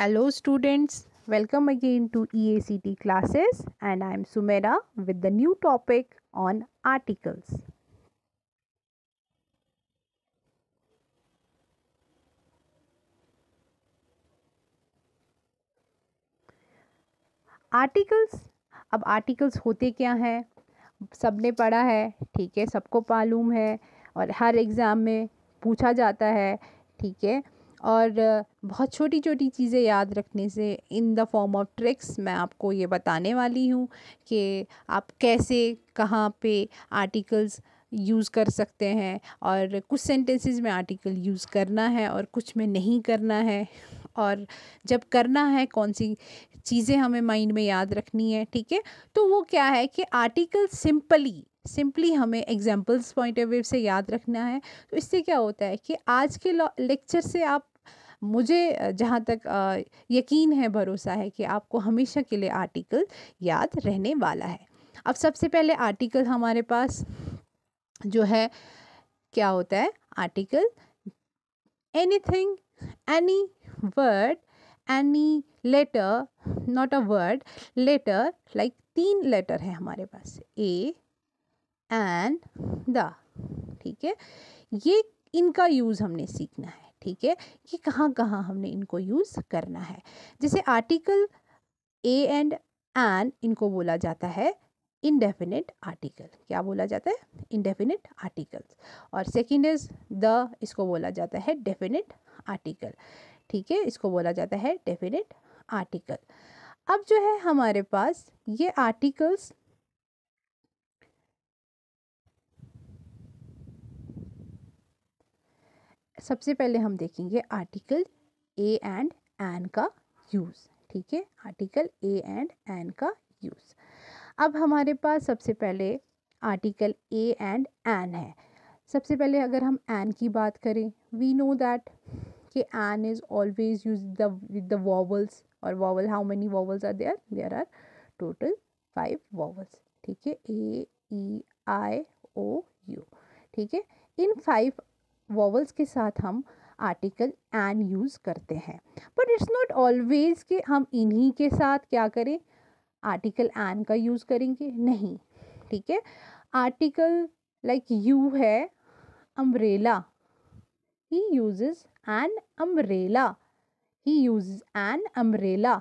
hello students welcome again to E A C T classes and I am Sumera with the new topic on articles articles अब articles होते क्या हैं सब ने पढ़ा है ठीक है सबको मालूम है और हर एग्ज़ाम में पूछा जाता है ठीक है और बहुत छोटी छोटी चीज़ें याद रखने से in the form of tricks मैं आपको ये बताने वाली हूँ कि आप कैसे कहाँ पे आर्टिकल्स यूज़ कर सकते हैं और कुछ सेंटेंसेस में आर्टिकल यूज़ करना है और कुछ में नहीं करना है और जब करना है कौन सी चीज़ें हमें माइंड में याद रखनी है ठीक है तो वो क्या है कि आर्टिकल सिंपली सिंपली हमें एग्जाम्पल्स पॉइंट ऑफ व्यू से याद रखना है तो इससे क्या होता है कि आज के लेक्चर से आप मुझे जहाँ तक यकीन है भरोसा है कि आपको हमेशा के लिए आर्टिकल याद रहने वाला है अब सबसे पहले आर्टिकल हमारे पास जो है क्या होता है article anything any word any letter not a word letter like तीन लेटर है हमारे पास ए एंड द ठीक है ये इनका यूज़ हमने सीखना है ठीक है कि कहाँ कहाँ हमने इनको यूज़ करना है जैसे आर्टिकल ए एंड एन इनको बोला जाता है इनडेफिनेट आर्टिकल क्या बोला जाता है इनडेफिनेट आर्टिकल्स और सेकेंड इज द इसको बोला जाता है डेफिनेट आर्टिकल ठीक है इसको बोला जाता है डेफिनेट आर्टिकल अब जो है हमारे पास ये आर्टिकल्स सबसे पहले हम देखेंगे आर्टिकल ए एंड एन का यूज़ ठीक है आर्टिकल ए एंड एन का यूज़ अब हमारे पास सबसे पहले आर्टिकल ए एंड एन है सबसे पहले अगर हम एन की बात करें वी नो दैट कि an is always use the with the vowels और vowel how many vowels are there there are total five vowels ठीक है ए ई आई ओ यू ठीक है इन फाइव वॉवल्स के साथ हम आर्टिकल एन यूज़ करते हैं बट इट्स नॉट ऑलवेज कि हम इन्हीं के साथ क्या करें आर्टिकल एन का यूज़ करेंगे नहीं ठीक है आर्टिकल लाइक यू है umbrella he uses an umbrella he use an umbrella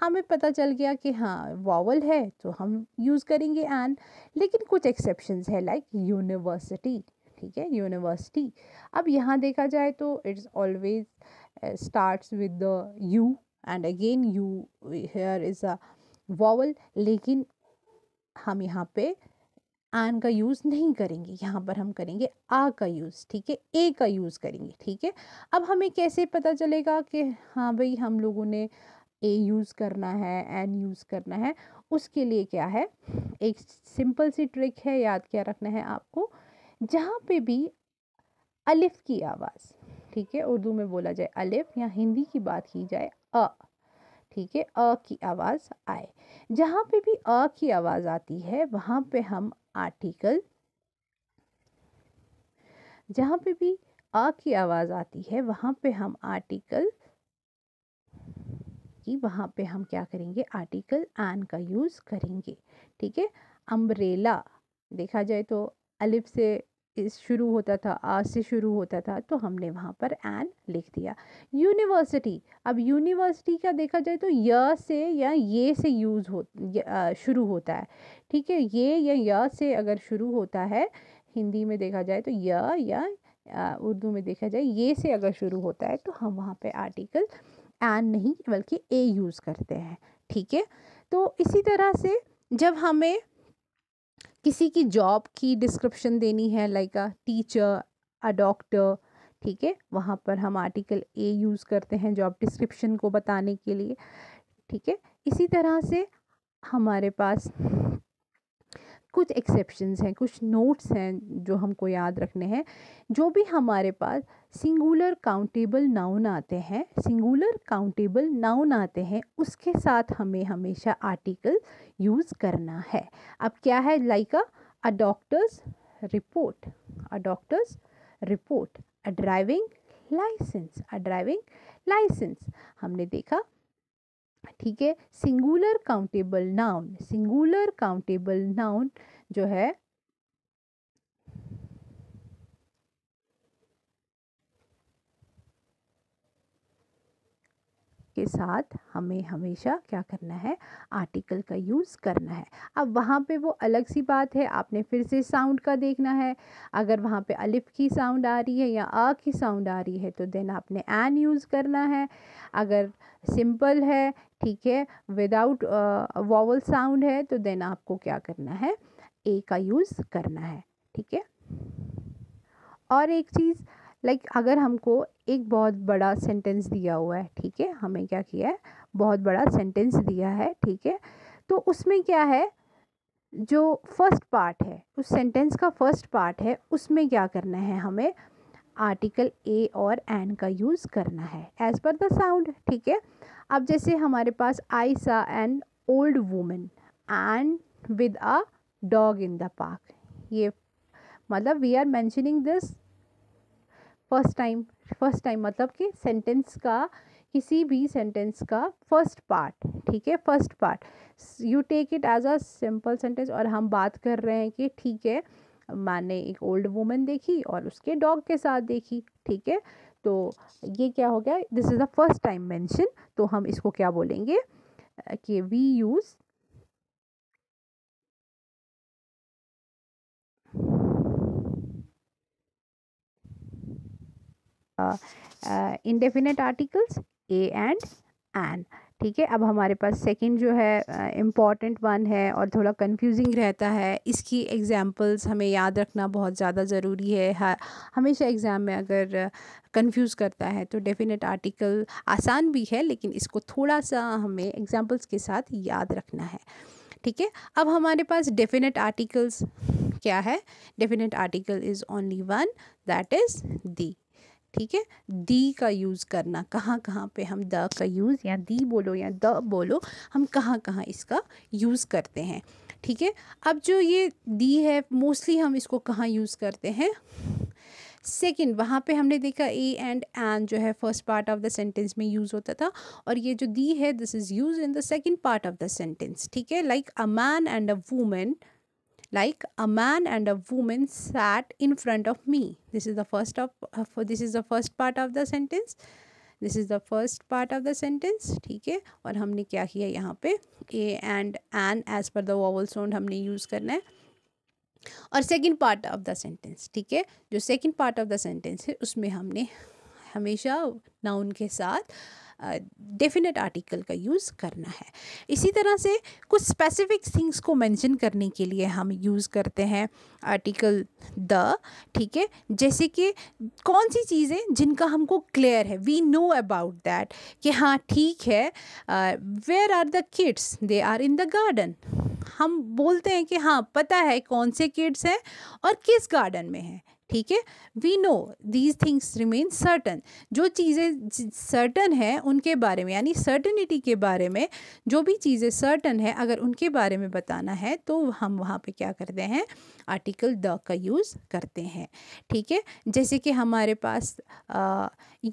हमें पता चल गया कि हाँ वॉवल है तो हम यूज़ करेंगे एन लेकिन कुछ एक्सेप्शन है लाइक यूनिवर्सिटी ठीक है यूनिवर्सिटी अब यहाँ देखा जाए तो it's always starts with the U and again U here is a vowel लेकिन हम यहाँ पे एन का यूज़ नहीं करेंगे यहाँ पर हम करेंगे आ का यूज़ ठीक है ए का यूज़ करेंगे ठीक है अब हमें कैसे पता चलेगा कि हाँ भाई हम लोगों ने ए यूज़ करना है एन यूज़ करना है उसके लिए क्या है एक सिंपल सी ट्रिक है याद क्या रखना है आपको जहाँ पे भी अलिफ की आवाज़ ठीक है उर्दू में बोला जाए अलिफ या हिंदी की बात की जाए अ ठीक है अ की आवाज़ आए जहाँ पे भी अ की आवाज़ आती है वहाँ पे हम आर्टिकल जहाँ पे भी अ की आवाज़ आती है वहाँ पे हम आर्टिकल की वहाँ पे हम क्या करेंगे आर्टिकल एन का यूज़ करेंगे ठीक है अम्ब्रेला देखा जाए तो अलिफ से शुरू होता था आ से शुरू होता था तो हमने वहाँ पर एन लिख दिया यूनिवर्सिटी अब यूनिवर्सिटी का देखा जाए तो य से या ये से यूज़ हो शुरू होता है ठीक है ये या य से अगर शुरू होता है हिंदी में देखा जाए तो य या उर्दू में देखा जाए ये से अगर शुरू होता है तो हम वहाँ पे आर्टिकल एन नहीं बल्कि ए यूज़ करते हैं ठीक है तो इसी तरह से जब हमें किसी की जॉब की डिस्क्रिप्शन देनी है like a teacher a doctor ठीक है वहाँ पर हम आर्टिकल ए यूज़ करते हैं जॉब डिस्क्रिप्शन को बताने के लिए ठीक है इसी तरह से हमारे पास कुछ एक्सेप्शंस हैं कुछ नोट्स हैं जो हमको याद रखने हैं जो भी हमारे पास सिंगुलर काउंटेबल नाउन आते हैं सिंगुलर काउंटेबल नाउन आते हैं उसके साथ हमें हमेशा आर्टिकल यूज़ करना है अब क्या है like a doctor's report a doctor's report a driving licence a driving licence हमने देखा ठीक है singular countable noun singular countable noun जो है के साथ हमें हमेशा क्या करना है आर्टिकल का यूज़ करना है अब वहाँ पे वो अलग सी बात है आपने फिर से साउंड का देखना है अगर वहाँ पे अलिफ की साउंड आ रही है या आ की साउंड आ रही है तो देन आपने एन यूज़ करना है अगर सिंपल है ठीक है विदाउट वॉवल साउंड है तो देन आपको क्या करना है ए का यूज़ करना है ठीक है और एक चीज़ लाइक like, अगर हमको एक बहुत बड़ा सेंटेंस दिया हुआ है ठीक है हमें क्या किया है बहुत बड़ा सेंटेंस दिया है ठीक है तो उसमें क्या है जो फर्स्ट पार्ट है उस सेंटेंस का फर्स्ट पार्ट है उसमें क्या करना है हमें आर्टिकल ए और एन का यूज़ करना है एज़ पर द साउंड ठीक है अब जैसे हमारे पास I saw an old woman and with a dog in the park ये मतलब we are mentioning this first time first time मतलब कि सेंटेंस का किसी भी सेंटेंस का फर्स्ट पार्ट ठीक है first part you take it as a simple sentence और हम बात कर रहे हैं कि ठीक है मैंने एक ओल्ड वूमन देखी और उसके डॉग के साथ देखी ठीक है तो ये क्या हो गया this is the first time mention तो हम इसको क्या बोलेंगे कि we use indefinite articles a and an ठीक है अब हमारे पास सेकंड जो है इम्पॉर्टेंट uh, वन है और थोड़ा कंफ्यूजिंग रहता है इसकी एग्जांपल्स हमें याद रखना बहुत ज़्यादा ज़रूरी है हमेशा एग्ज़ाम में अगर कंफ्यूज uh, करता है तो डेफिनेट आर्टिकल आसान भी है लेकिन इसको थोड़ा सा हमें एग्ज़ाम्पल्स के साथ याद रखना है ठीक है अब हमारे पास डेफिनेट आर्टिकल्स क्या है definite article is only one that is the ठीक है दी का यूज़ करना कहाँ कहाँ पे हम द का यूज़ या दी बोलो या द बोलो हम कहाँ कहाँ इसका यूज़ करते हैं ठीक है अब जो ये दी है मोस्टली हम इसको कहाँ यूज़ करते हैं सेकेंड वहाँ पे हमने देखा ए एंड एन जो है first part of the sentence में यूज़ होता था और ये जो दी है this is use in the second part of the sentence ठीक है like a man and a woman like a man and a woman sat in front of me this is the first of uh, this is the first part of the sentence this is the first part of the sentence ठीक है और हमने क्या किया यहाँ पे a and an as per the vowel sound हमने use करना है और second part of the sentence ठीक है जो second part of the sentence है उसमें हमने हमेशा नाउन के साथ डेफिनेट आर्टिकल का यूज़ करना है इसी तरह से कुछ स्पेसिफिक थिंग्स को मेंशन करने के लिए हम यूज़ करते हैं आर्टिकल द ठीक है जैसे कि कौन सी चीज़ें जिनका हमको क्लियर है वी नो अबाउट दैट कि हाँ ठीक है where are the kids they are in the garden हम बोलते हैं कि हाँ पता है कौन से किड्स हैं और किस गार्डन में हैं ठीक है we know these things remain certain जो चीज़ें सर्टन हैं उनके बारे में यानी सर्टनिटी के बारे में जो भी चीज़ें सर्टन है अगर उनके बारे में बताना है तो हम वहाँ पे क्या करते हैं आर्टिकल द का यूज़ करते हैं ठीक है जैसे कि हमारे पास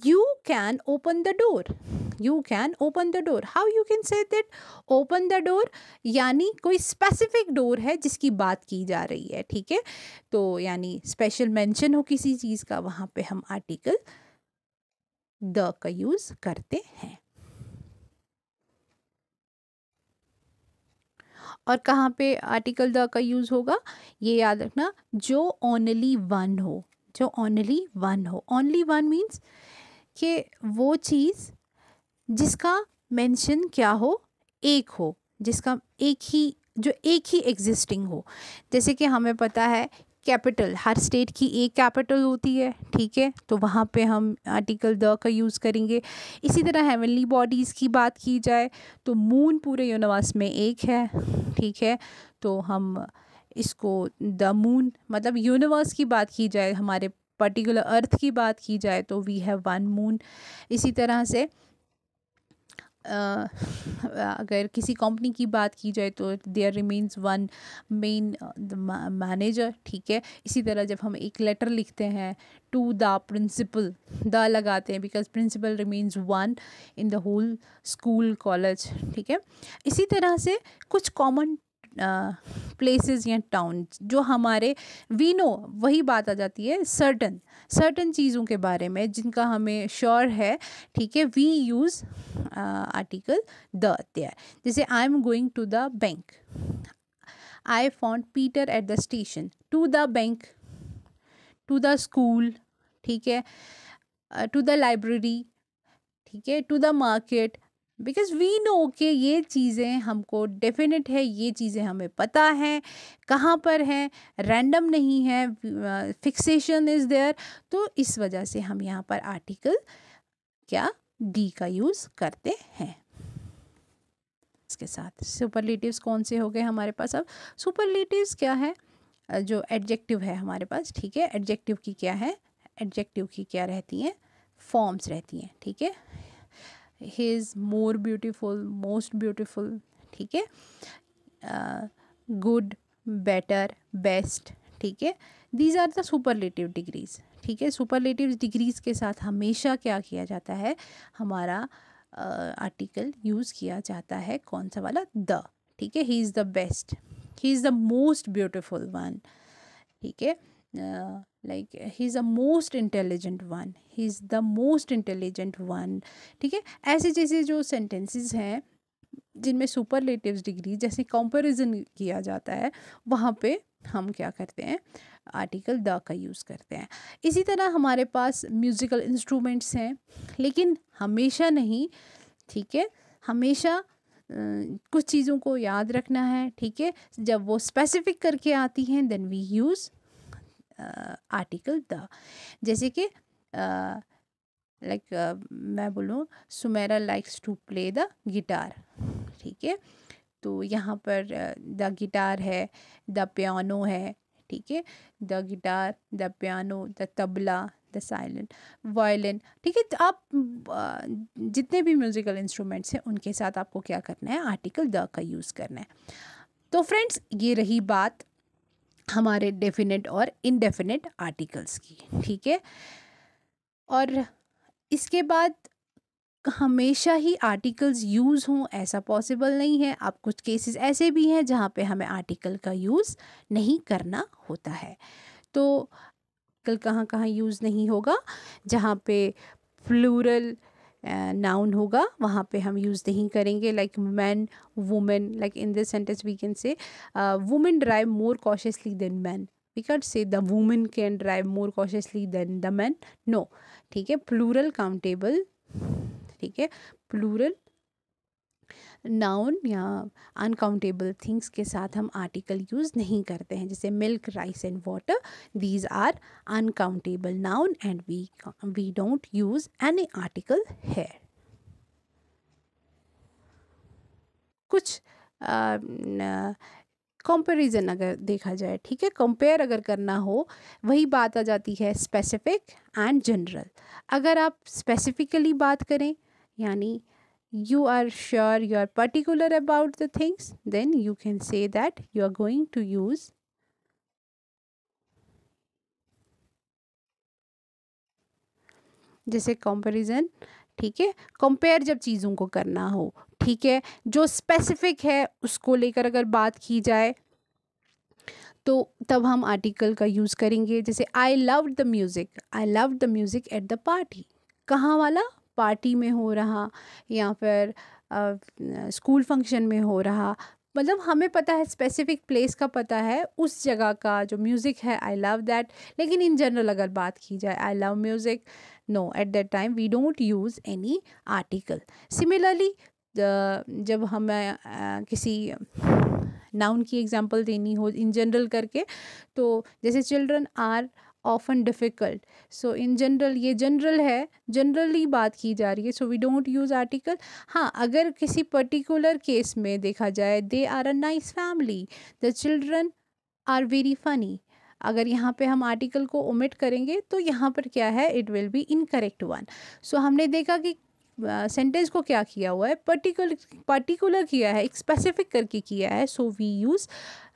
you can open the door you can open the door how you can say that open the door यानी कोई स्पेसिफिक डोर है जिसकी बात की जा रही है ठीक है तो यानी स्पेशल मेंशन हो किसी चीज़ का वहाँ पे हम आर्टिकल द का यूज़ करते हैं और कहाँ पे आर्टिकल द का यूज़ होगा ये याद रखना जो ओनली वन हो जो ओनली वन हो ओनली वन मीन्स कि वो चीज़ जिसका मेंशन क्या हो एक हो जिसका एक ही जो एक ही एग्जिस्टिंग हो जैसे कि हमें पता है कैपिटल हर स्टेट की एक कैपिटल होती है ठीक है तो वहाँ पे हम आर्टिकल द का यूज़ करेंगे इसी तरह हेवनली बॉडीज़ की बात की जाए तो मून पूरे यूनिवर्स में एक है ठीक है तो हम इसको द मून मतलब यूनिवर्स की बात की जाए हमारे पर्टिकुलर अर्थ की बात की जाए तो वी हैव वन मून इसी तरह से अगर किसी कंपनी की बात की जाए तो there remains one main manager ठीक है इसी तरह जब हम एक लेटर लिखते हैं टू द प्रिंसिपल द लगाते हैं because principal remains one in the whole school college ठीक है इसी तरह से कुछ कॉमन प्लेसेस या टाउन जो हमारे वी नो वही बात आ जाती है सर्टन सर्टन चीज़ों के बारे में जिनका हमें श्योर है ठीक है we use article the there जैसे I am going to the bank I found Peter at the station to the bank to the school ठीक है टू द लाइब्रेरी ठीक है to the market because we know कि ये चीज़ें हमको definite है ये चीज़ें हमें पता है कहाँ पर है रैंडम नहीं है फिक्सेशन इज़ देयर तो इस वजह से हम यहाँ पर आर्टिकल क्या डी का यूज़ करते हैं इसके साथ सुपरलेटिव्स कौन से हो गए हमारे पास अब सुपरलेटिव्स क्या है जो एडजेक्टिव है हमारे पास ठीक है एडजेक्टिव की क्या है एडजेक्टिव की क्या रहती हैं फॉर्म्स रहती हैं ठीक है he is more beautiful most beautiful ठीक है गुड बेटर बेस्ट ठीक है these are the superlative degrees ठीक है सुपरलेटिव डिग्रीज के साथ हमेशा क्या किया जाता है हमारा आर्टिकल uh, यूज़ किया जाता है कौन सा वाला द ठीक है he is the best he is the most beautiful one ठीक है uh, like he is the most intelligent one he is the most intelligent one ठीक है ऐसे जैसे जो सेंटेंसेस हैं जिनमें सुपरलेटिव डिग्री जैसे कंपैरिजन किया जाता है वहाँ पे हम क्या करते हैं आर्टिकल द का यूज़ करते हैं इसी तरह हमारे पास म्यूज़िकल इंस्ट्रूमेंट्स हैं लेकिन हमेशा नहीं ठीक है हमेशा कुछ चीज़ों को याद रखना है ठीक है जब वो स्पेसिफिक करके आती हैं then we use article the जैसे कि लाइक मैं बोलूँ Sumera likes to play the guitar ठीक है तो यहाँ पर द गिटार है द पियानो है ठीक है the guitar the piano the tabla the silent violin ठीक है तो आप जितने भी म्यूज़िकल इंस्ट्रूमेंट्स हैं उनके साथ आपको क्या करना है आर्टिकल द का यूज़ करना है तो फ्रेंड्स ये रही बात हमारे डेफिनेट और इनडेफिनेट आर्टिकल्स की ठीक है और इसके बाद हमेशा ही आर्टिकल्स यूज़ हों ऐसा पॉसिबल नहीं है आप कुछ केसेस ऐसे भी हैं जहाँ पे हमें आर्टिकल का यूज़ नहीं करना होता है तो आर्टिकल कहाँ कहाँ यूज़ नहीं होगा जहाँ पे प्लूरल नाउन होगा वहाँ पे हम यूज़ नहीं करेंगे like man women like in this sentence we can say women drive more cautiously than man we can't say the women can drive more cautiously than the man no ठीक है plural countable ठीक है plural noun या uncountable things के साथ हम article use नहीं करते हैं जैसे milk rice and water these are uncountable noun and we we don't use any article है कुछ कंपैरिजन अगर देखा जाए ठीक है कंपेयर अगर करना हो वही बात आ जाती है स्पेसिफिक एंड जनरल अगर आप स्पेसिफिकली बात करें यानी you are sure you are particular about the things then you can say that you are going to use जैसे कंपैरिजन ठीक है कंपेयर जब चीज़ों को करना हो ठीक है जो स्पेसिफिक है उसको लेकर अगर बात की जाए तो तब हम आर्टिकल का यूज़ करेंगे जैसे I love the music I love the music at the party कहाँ वाला पार्टी में हो रहा या फिर स्कूल फंक्शन में हो रहा मतलब हमें पता है स्पेसिफिक प्लेस का पता है उस जगह का जो म्यूज़िक है आई लव दैट लेकिन इन जनरल अगर बात की जाए I love music no at that time we don't use any article similarly जब हमें किसी नाउन की एग्जांपल देनी हो इन जनरल करके तो जैसे children are often difficult so in general ये जनरल है जनरली बात की जा रही है so we don't use article हाँ अगर किसी पर्टिकुलर केस में देखा जाए they are a nice family the children are very funny अगर यहाँ पे हम आर्टिकल को ओमिट करेंगे तो यहाँ पर क्या है it will be incorrect one so हमने देखा कि सेंटेंस को क्या किया हुआ है पर्टिकुलर पर्टिकुलर किया है एक स्पेसिफिक करके किया है so we use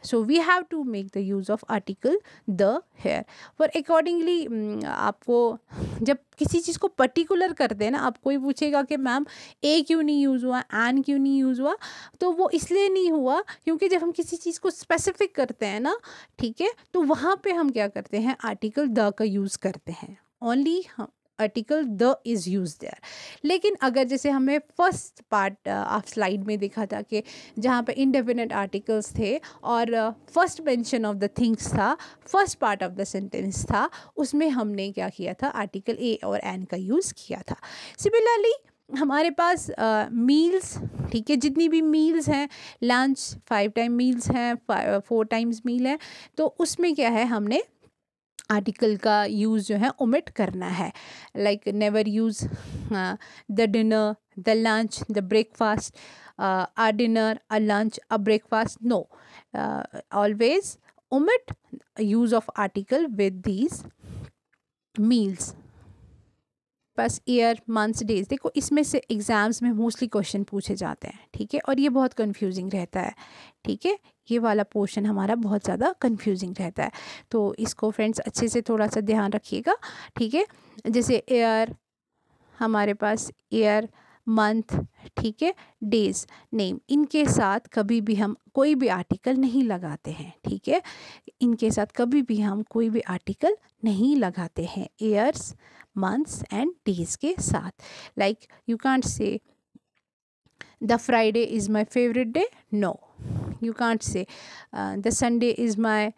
so we have to make the use of article the here पर अकॉर्डिंगली mm, आपको जब किसी चीज़ को पर्टिकुलर कर देना आप कोई पूछेगा कि मैम ए क्यों नहीं यूज़ हुआ एन क्यों नहीं यूज़ हुआ तो वो इसलिए नहीं हुआ क्योंकि जब हम किसी चीज़ को स्पेसिफिक करते हैं ना ठीक है तो वहाँ पर हम क्या करते हैं आर्टिकल द का यूज़ करते हैं ओनली हम article the is use there लेकिन अगर जैसे हमें फर्स्ट पार्ट आप स्लाइड में देखा था कि जहाँ पर इंडिपेंडेंट आर्टिकल्स थे और first mention of the things था first part of the sentence था उसमें हमने क्या किया था आर्टिकल ए और एन का यूज़ किया था सिमिलरली हमारे पास मील्स uh, ठीक है जितनी भी मील्स हैं लंच फाइव टाइम मील्स हैं फोर टाइम्स मील है तो उसमें क्या है हमने आर्टिकल का यूज़ जो है ओमिट करना है like never use the dinner the lunch the breakfast a dinner a lunch a breakfast no always omit use of article with these meals बस ईयर मंथ्स डेज देखो इसमें से एग्ज़ाम्स में मोस्टली क्वेश्चन पूछे जाते हैं ठीक है और ये बहुत कंफ्यूजिंग रहता है ठीक है ये वाला पोर्शन हमारा बहुत ज़्यादा कन्फ्यूजिंग रहता है तो इसको फ्रेंड्स अच्छे से थोड़ा सा ध्यान रखिएगा ठीक है जैसे एयर हमारे पास एयर मंथ ठीक है डेज नेम इनके साथ कभी भी हम कोई भी आर्टिकल नहीं लगाते हैं ठीक है इनके साथ कभी भी हम कोई भी आर्टिकल नहीं लगाते हैं ईयर्स मंथ्स एंड डेज के साथ like you can't say the Friday is my favourite day no you can't say the Sunday is my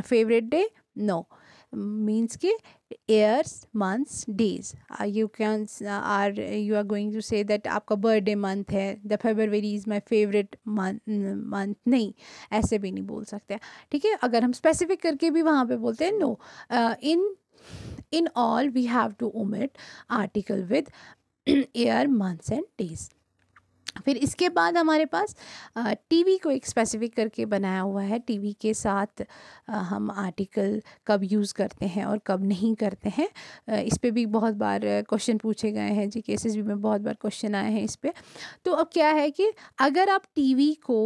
favourite day no means के years months days you can are you are going to say that आपका birthday month है the February is my favourite month नहीं ऐसे भी नहीं बोल सकते ठीक है अगर हम स्पेसिफिक करके भी वहाँ पे बोलते हैं no in in all we have to omit article with year months and days फिर इसके बाद हमारे पास टीवी को एक स्पेसिफिक करके बनाया हुआ है टीवी के साथ हम आर्टिकल कब यूज़ करते हैं और कब नहीं करते हैं इस पर भी बहुत बार क्वेश्चन पूछे गए हैं जी केसेस भी में बहुत बार क्वेश्चन आए हैं इस पर तो अब क्या है कि अगर आप टीवी को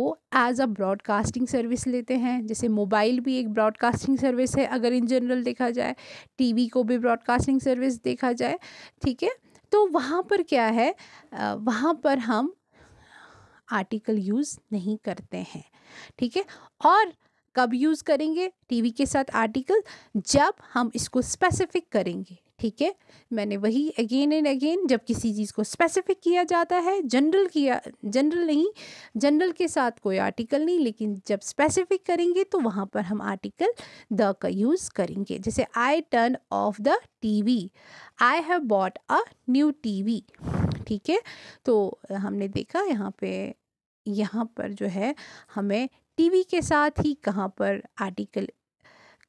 एज अ ब्रॉडकास्टिंग सर्विस लेते हैं जैसे मोबाइल भी एक ब्रॉडकास्टिंग सर्विस है अगर इन जनरल देखा जाए टी को भी ब्रॉडकास्टिंग सर्विस देखा जाए ठीक है तो वहाँ पर क्या है वहाँ पर हम आर्टिकल यूज़ नहीं करते हैं ठीक है और कब यूज़ करेंगे टीवी के साथ आर्टिकल जब हम इसको स्पेसिफिक करेंगे ठीक है मैंने वही अगेन एंड अगेन जब किसी चीज़ को स्पेसिफिक किया जाता है जनरल किया जनरल नहीं जनरल के साथ कोई आर्टिकल नहीं लेकिन जब स्पेसिफिक करेंगे तो वहाँ पर हम आर्टिकल द का यूज़ करेंगे जैसे I turn off the T V I have bought a new T V ठीक है तो हमने देखा यहाँ पे यहाँ पर जो है हमें टीवी के साथ ही कहाँ पर आर्टिकल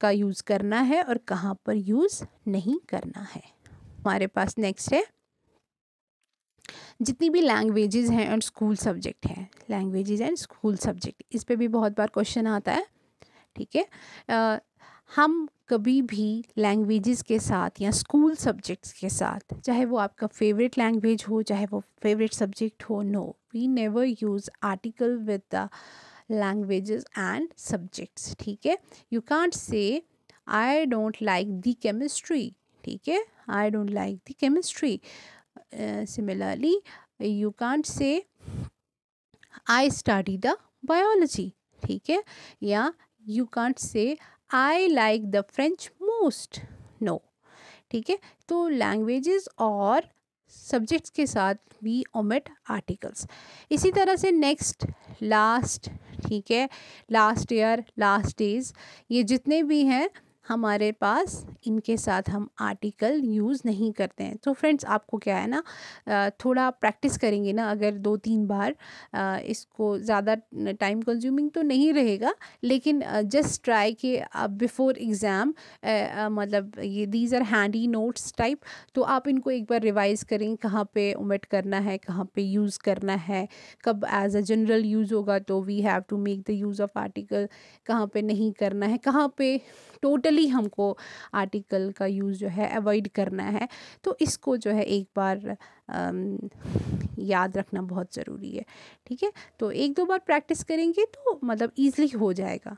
का यूज़ करना है और कहाँ पर यूज़ नहीं करना है हमारे पास नेक्स्ट है जितनी भी लैंग्वेजेस हैं और स्कूल सब्जेक्ट हैं लैंग्वेजेस एंड स्कूल सब्जेक्ट इस पर भी बहुत बार क्वेश्चन आता है ठीक है हम कभी भी लैंग्वेजेस के साथ या स्कूल सब्जेक्ट्स के साथ चाहे वो आपका फेवरेट लैंग्वेज हो चाहे वो फेवरेट सब्जेक्ट हो no we never use article with the languages and subjects theek hai you can't say I don't like the chemistry theek hai I don't like the chemistry uh, similarly you can't say I study the biology ठीक है yeah you can't say I like the French most no ठीक है तो languages और subjects के साथ we omit articles इसी तरह से नेक्स्ट लास्ट ठीक है लास्ट ईयर लास्ट डेज ये जितने भी हैं हमारे पास इनके साथ हम आर्टिकल यूज़ नहीं करते हैं तो फ्रेंड्स आपको क्या है ना थोड़ा प्रैक्टिस करेंगे ना अगर दो तीन बार इसको ज़्यादा टाइम कंज्यूमिंग तो नहीं रहेगा लेकिन जस्ट ट्राई कि बिफ़ोर एग्ज़ाम मतलब ये these are handy notes type तो आप इनको एक बार रिवाइज़ करें कहाँ पे उमेट करना है कहाँ पे यूज़ करना है कब एज अ जनरल यूज़ होगा तो we have to make the use of article कहाँ पर नहीं करना है कहाँ पर टोटल टेक्निकली हमको आर्टिकल का यूज़ जो है अवॉइड करना है तो इसको जो है एक बार याद रखना बहुत ज़रूरी है ठीक है तो एक दो बार प्रैक्टिस करेंगे तो मतलब ईजली हो जाएगा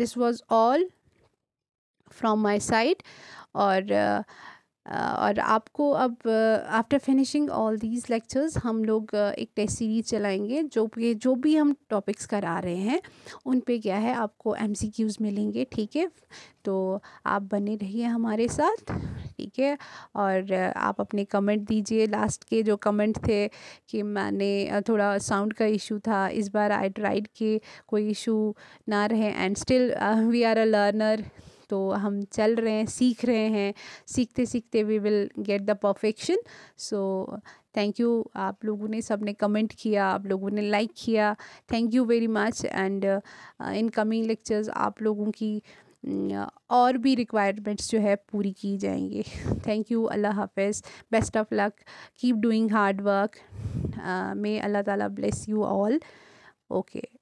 this was all from my side और uh, और आपको अब after finishing all these lectures हम लोग एक टेस्ट सीरीज चलाएंगे जो पे जो भी हम टॉपिक्स करा रहे हैं उन पे क्या है आपको एमसीक्यूज मिलेंगे ठीक है तो आप बने रहिए हमारे साथ ठीक है और आप अपने कमेंट दीजिए लास्ट के जो कमेंट थे कि मैंने थोड़ा साउंड का इशू था इस बार आई ट्राइड के कोई इशू ना रहे and still we are a learner तो हम चल रहे हैं सीख रहे हैं सीखते सीखते we will get the perfection so thank you आप लोगों ने सब ने कमेंट किया आप लोगों ने लाइक किया thank you very much and in coming lectures आप लोगों की और भी रिक्वायरमेंट्स जो है पूरी की जाएंगे थैंक यू अल्लाह हाफिज़ best of luck keep doing hard work may अल्लाह ताला ब्लेस यू ऑल ओके